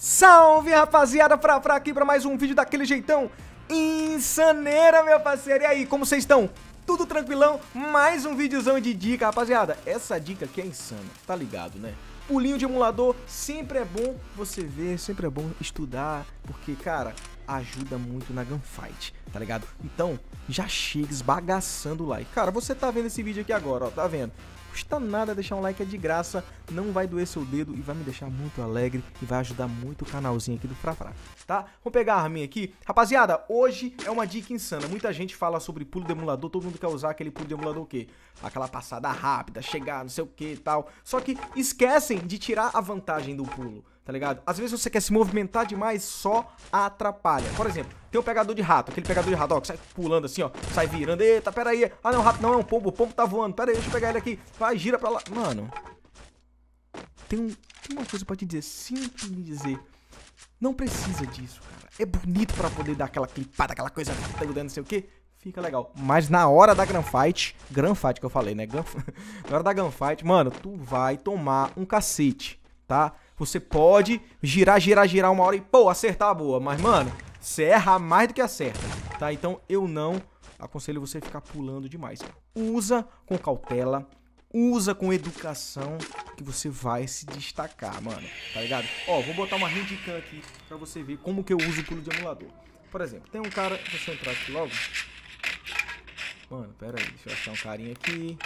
Salve rapaziada, pra, pra aqui pra mais um vídeo daquele jeitão Insaneira, meu parceiro, e aí, como vocês estão? Tudo tranquilão? Mais um videozão de dica, rapaziada Essa dica aqui é insana, tá ligado, né? Pulinho de emulador, sempre é bom você ver, sempre é bom estudar Porque, cara, ajuda muito na gunfight, tá ligado? Então, já chega esbagaçando o like Cara, você tá vendo esse vídeo aqui agora, ó, tá vendo? custa nada deixar um like, é de graça, não vai doer seu dedo e vai me deixar muito alegre e vai ajudar muito o canalzinho aqui do Frafra, tá? Vamos pegar a arminha aqui. Rapaziada, hoje é uma dica insana. Muita gente fala sobre pulo demulador emulador, todo mundo quer usar aquele pulo demulador emulador o quê? Aquela passada rápida, chegar, não sei o que e tal. Só que esquecem de tirar a vantagem do pulo tá ligado? Às vezes você quer se movimentar demais, só atrapalha. Por exemplo, tem o pegador de rato, aquele pegador de rato, ó, que sai pulando assim, ó, sai virando. Eita, pera aí. Ah, não, o rato não é um pombo, o pombo tá voando. Pera aí, deixa eu pegar ele aqui. Vai, gira pra lá. Mano, tem, um, tem uma coisa pra te dizer, simples me dizer. Não precisa disso, cara. É bonito pra poder dar aquela clipada, aquela coisa, tá não sei o quê fica legal. Mas na hora da Gunfight, fight que eu falei, né? Gunf... na hora da Gunfight, mano, tu vai tomar um cacete, tá? Você pode girar, girar, girar uma hora e, pô, acertar a boa. Mas, mano, você erra mais do que acerta, tá? Então, eu não aconselho você a ficar pulando demais. Usa com cautela, usa com educação que você vai se destacar, mano. Tá ligado? Ó, vou botar uma handicam aqui pra você ver como que eu uso o pulo de emulador. Por exemplo, tem um cara... Deixa eu entrar aqui logo. Mano, pera aí. Deixa eu achar um carinha aqui.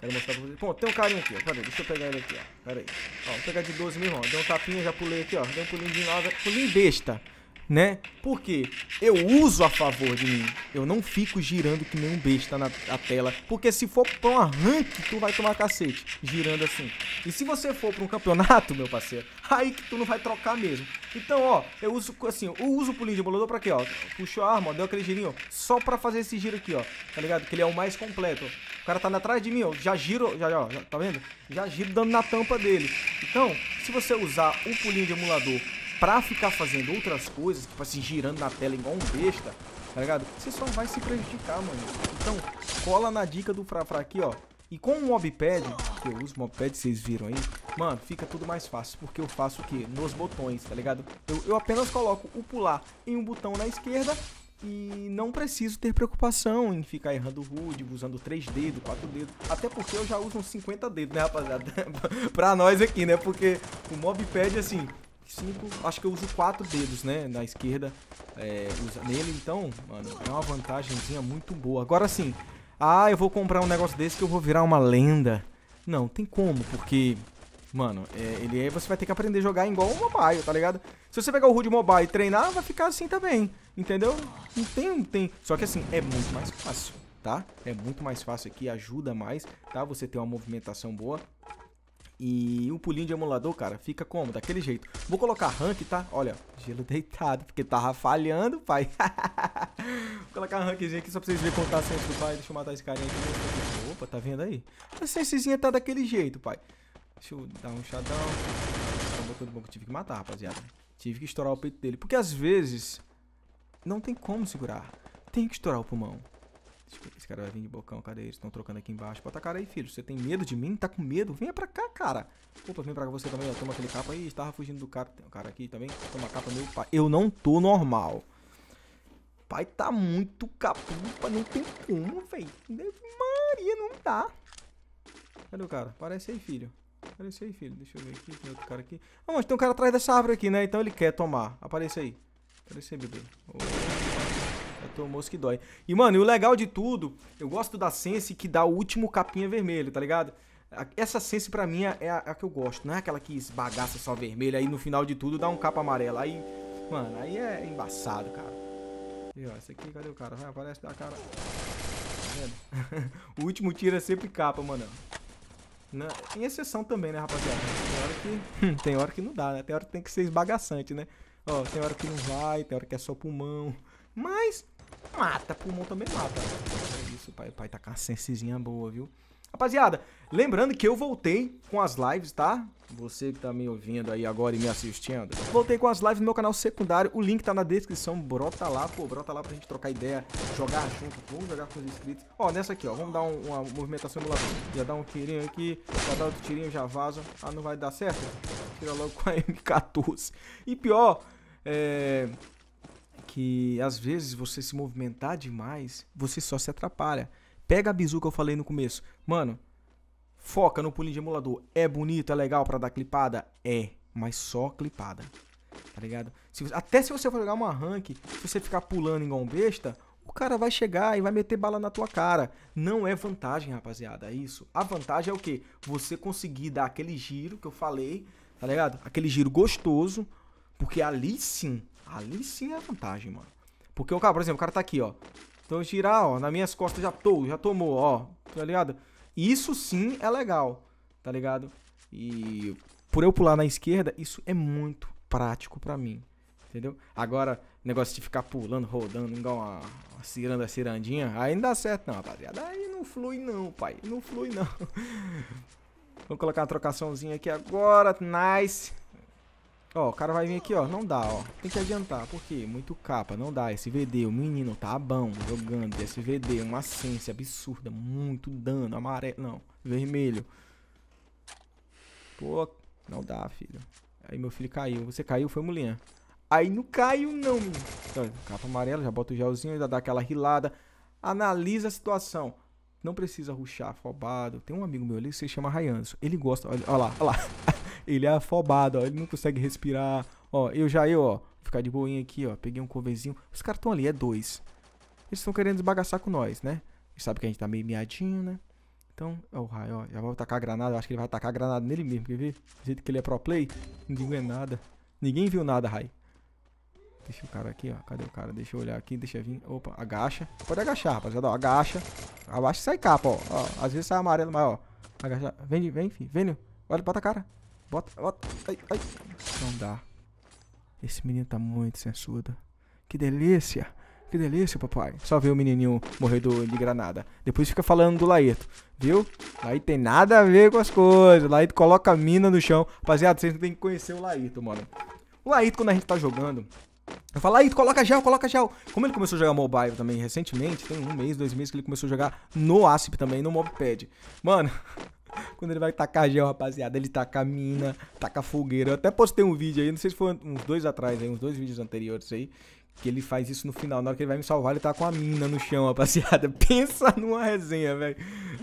Quero mostrar pra vocês. Bom, tem um carinha aqui, ó. Pera aí, deixa eu pegar ele aqui, ó. Pera aí. Ó, vou pegar de 12 mil irmão. Deu um tapinha, já pulei aqui, ó. Deu um pulinho de nada. Pulinho besta, né? Por quê? Eu uso a favor de mim. Eu não fico girando que nem um besta na tela. Porque se for pra um arranque, tu vai tomar cacete. Girando assim. E se você for pra um campeonato, meu parceiro, aí que tu não vai trocar mesmo. Então, ó, eu uso assim, eu uso o pulinho de bolador pra quê, ó? Puxou a arma, ó, deu aquele girinho, ó, só pra fazer esse giro aqui, ó. Tá ligado? Que ele é o mais completo, ó. O cara tá atrás de mim, ó. Já giro, já, ó, já, tá vendo? Já giro dando na tampa dele. Então, se você usar o pulinho de emulador pra ficar fazendo outras coisas, tipo assim, girando na tela igual um besta, tá ligado? Você só vai se prejudicar, mano. Então, cola na dica do Frafra aqui, ó. E com o mobpad, que eu uso mobpad, vocês viram aí, mano, fica tudo mais fácil, porque eu faço o quê? Nos botões, tá ligado? Eu, eu apenas coloco o pular em um botão na esquerda e não preciso ter preocupação em ficar errando o HUD, usando 3 dedos, 4 dedos, até porque eu já uso uns 50 dedos, né, rapaziada? pra nós aqui, né? Porque o pede assim, acho que eu uso 4 dedos, né, na esquerda, é, usa nele, então, mano, é uma vantagemzinha muito boa. Agora sim, ah, eu vou comprar um negócio desse que eu vou virar uma lenda. Não, tem como, porque Mano, é, ele aí é, você vai ter que aprender a jogar igual o mobile, tá ligado? Se você pegar o Rude Mobile e treinar, vai ficar assim também, entendeu? Não tem, não tem. Só que assim, é muito mais fácil, tá? É muito mais fácil aqui, ajuda mais, tá? Você ter uma movimentação boa. E o pulinho de emulador, cara, fica como? Daquele jeito. Vou colocar rank, tá? Olha, gelo deitado, porque tava falhando, pai. Vou colocar rankzinho aqui só pra vocês verem contar tá a do pai. Deixa eu matar esse carinha aqui. Opa, tá vendo aí? A sensezinha tá daquele jeito, pai. Deixa eu dar um shutdown. Acabou todo bom que tive que matar, rapaziada. Tive que estourar o peito dele. Porque às vezes não tem como segurar. Tem que estourar o pulmão. Esse cara vai vir de bocão, cadê eles? Estão trocando aqui embaixo. Bota a cara aí, filho. Você tem medo de mim? Tá com medo? Venha pra cá, cara. Opa, vem pra cá você também, ó. Toma aquele capa aí. Estava fugindo do cara. Tem um cara aqui também. Toma capa, meu pai. Eu não tô normal. Pai tá muito capupa. Não tem como, velho. Maria, não dá. Cadê o cara? Parece aí, filho apareça aí, filho. Deixa eu ver aqui. Tem outro cara aqui. Ah, mas tem um cara atrás dessa árvore aqui, né? Então ele quer tomar. Aparece aí. Aparece aí, bebê. Oh. Já tomou que dói. E, mano, e o legal de tudo, eu gosto da Sense que dá o último capinha vermelho, tá ligado? Essa Sense pra mim é a, a que eu gosto. Não é aquela que esbagaça só vermelha aí no final de tudo dá um capa amarela. Aí, mano, aí é embaçado, cara. E, ó, esse aqui, cadê o cara? Vai, ah, aparece da cara. Tá vendo? o último tiro é sempre capa, mano. Na, né? em exceção também, né, rapaziada? Tem hora, que, hum, tem hora que não dá, né? Tem hora que tem que ser esbagaçante, né? Ó, tem hora que não vai, tem hora que é só pulmão. Mas mata, pulmão também mata. É isso, pai. O pai tá com a sensezinha boa, viu? Rapaziada, lembrando que eu voltei com as lives, tá? Você que tá me ouvindo aí agora e me assistindo. Voltei com as lives no meu canal secundário. O link tá na descrição. Brota lá, pô. Brota lá pra gente trocar ideia, jogar junto. Vamos jogar com os inscritos. Ó, nessa aqui, ó. Vamos dar um, uma movimentação do lado. Já dá um tirinho aqui. Já dá outro tirinho, já vaza. Ah, não vai dar certo? Tira logo com a M14. E pior, é... Que às vezes você se movimentar demais, você só se atrapalha. Pega a bizu que eu falei no começo. Mano, foca no pulinho de emulador. É bonito, é legal para dar clipada? É, mas só clipada. Tá ligado? Se você, até se você for jogar uma rank, se você ficar pulando igual um besta, o cara vai chegar e vai meter bala na tua cara. Não é vantagem, rapaziada, é isso. A vantagem é o quê? Você conseguir dar aquele giro que eu falei, tá ligado? Aquele giro gostoso, porque ali sim, ali sim é a vantagem, mano. Porque o cara, por exemplo, o cara tá aqui, ó. Então girar, ó, nas minhas costas já tô, já tomou, ó, tá ligado? Isso sim é legal, tá ligado? E por eu pular na esquerda, isso é muito prático pra mim, entendeu? Agora, negócio de ficar pulando, rodando, igual uma, uma ciranda, cirandinha, aí não dá certo não, rapaziada. Aí não flui não, pai, não flui não. Vou colocar uma trocaçãozinha aqui agora, nice. Ó, o cara vai vir aqui, ó. Não dá, ó. Tem que adiantar. Por quê? Muito capa. Não dá. SVD, o menino tá bom jogando. SVD, uma essência absurda. Muito dano. Amarelo. Não. Vermelho. Pô, não dá, filho. Aí meu filho caiu. Você caiu? Foi, mulher. Aí não caiu, não. Então, capa amarela. Já bota o gelzinho. Ainda dá aquela rilada. Analisa a situação. Não precisa ruxar, afobado. Tem um amigo meu ali que se chama Rayanso. Ele gosta. Olha, olha lá, olha lá. Ele é afobado, ó. Ele não consegue respirar. Ó, eu já eu, ó. Vou ficar de boinha aqui, ó. Peguei um covezinho. Os caras estão ali, é dois. Eles estão querendo desbagaçar com nós, né? Eles sabem que a gente tá meio miadinho, né? Então, ó, é o ó. Já vai tacar a granada. Eu acho que ele vai tacar a granada nele mesmo, quer ver? Do jeito que ele é pro play. Ninguém é nada. Ninguém viu nada, Rai. Deixa o cara aqui, ó. Cadê o cara? Deixa eu olhar aqui, deixa eu vir. Opa, agacha. Pode agachar, rapaziada. Ó, agacha. Abaixa e sai capa, ó. ó. Às vezes sai amarelo, mas ó. Agacha. Vem, vem, filho. Vem, olha pra outra cara. Bota, bota. Ai, ai. Não dá. Esse menino tá muito sensudo. Que delícia. Que delícia, papai. Só ver o menininho morrer do, de granada. Depois fica falando do laito viu? Laito tem nada a ver com as coisas. laito coloca a mina no chão. Rapaziada, vocês tem que conhecer o laito mano. O laito quando a gente tá jogando... Eu falo, laito coloca gel, coloca gel. Como ele começou a jogar mobile também recentemente, tem um mês, dois meses que ele começou a jogar no Asp também, no Mobpad. Mano, quando ele vai tacar gel, rapaziada, ele taca mina, taca fogueira. Eu até postei um vídeo aí, não sei se foi uns dois atrás aí, uns dois vídeos anteriores aí, que ele faz isso no final. Na hora que ele vai me salvar, ele tá com a mina no chão, rapaziada. Pensa numa resenha, velho.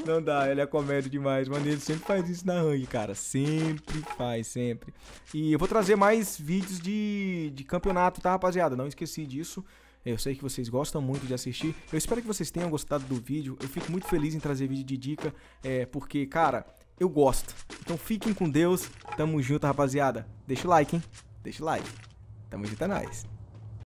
Não dá, ele é comédia demais, mano. Ele sempre faz isso na rank, cara. Sempre faz, sempre. E eu vou trazer mais vídeos de, de campeonato, tá, rapaziada? Não esqueci disso. Eu sei que vocês gostam muito de assistir. Eu espero que vocês tenham gostado do vídeo. Eu fico muito feliz em trazer vídeo de dica, é, porque, cara, eu gosto. Então fiquem com Deus. Tamo junto, rapaziada. Deixa o like, hein? Deixa o like. Tamo junto, é nóis.